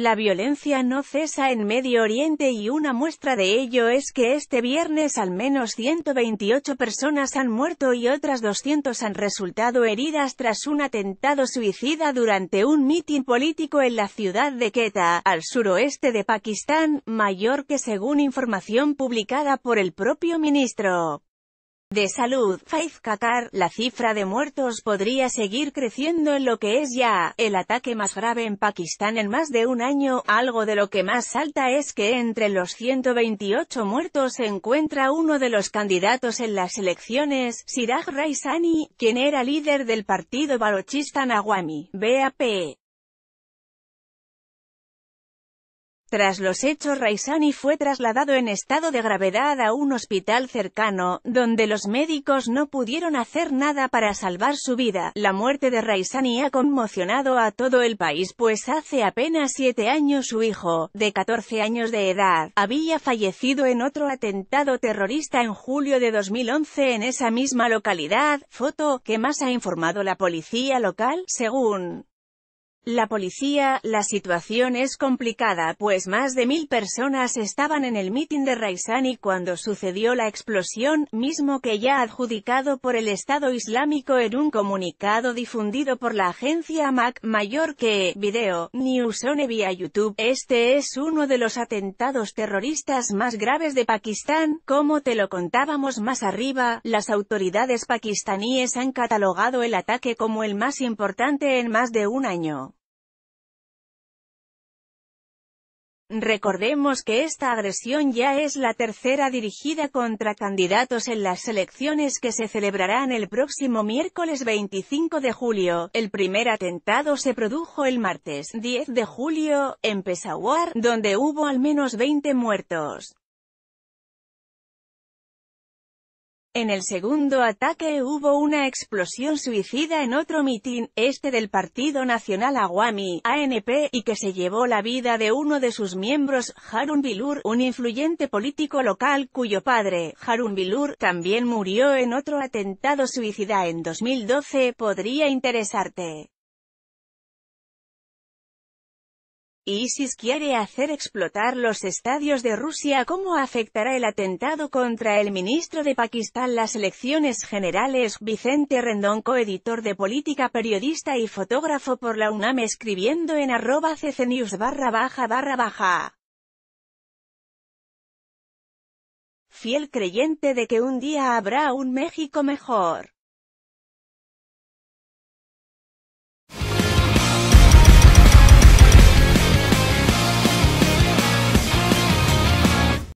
La violencia no cesa en Medio Oriente y una muestra de ello es que este viernes al menos 128 personas han muerto y otras 200 han resultado heridas tras un atentado suicida durante un mitin político en la ciudad de Quetta, al suroeste de Pakistán, mayor que según información publicada por el propio ministro de salud, Faiz Qatar, la cifra de muertos podría seguir creciendo en lo que es ya el ataque más grave en Pakistán en más de un año, algo de lo que más salta es que entre los 128 muertos se encuentra uno de los candidatos en las elecciones, Siraj Raisani, quien era líder del partido balochista Nawami, BAP. Tras los hechos Raisani fue trasladado en estado de gravedad a un hospital cercano, donde los médicos no pudieron hacer nada para salvar su vida. La muerte de Raisani ha conmocionado a todo el país pues hace apenas siete años su hijo, de 14 años de edad, había fallecido en otro atentado terrorista en julio de 2011 en esa misma localidad, foto que más ha informado la policía local, según la policía, la situación es complicada, pues más de mil personas estaban en el mitin de Raisani cuando sucedió la explosión, mismo que ya adjudicado por el Estado Islámico en un comunicado difundido por la agencia MAC, mayor que, video, Newsone vía YouTube. Este es uno de los atentados terroristas más graves de Pakistán, como te lo contábamos más arriba, las autoridades pakistaníes han catalogado el ataque como el más importante en más de un año. Recordemos que esta agresión ya es la tercera dirigida contra candidatos en las elecciones que se celebrarán el próximo miércoles 25 de julio. El primer atentado se produjo el martes 10 de julio, en Peshawar, donde hubo al menos 20 muertos. En el segundo ataque hubo una explosión suicida en otro mitin, este del Partido Nacional Aguami, ANP, y que se llevó la vida de uno de sus miembros, Harun Bilur, un influyente político local cuyo padre, Harun Bilur, también murió en otro atentado suicida en 2012, podría interesarte. ISIS quiere hacer explotar los estadios de Rusia. ¿Cómo afectará el atentado contra el ministro de Pakistán las elecciones generales? Vicente Rendón, coeditor de política, periodista y fotógrafo por la UNAM, escribiendo en arroba ccnews barra baja barra baja. Fiel creyente de que un día habrá un México mejor.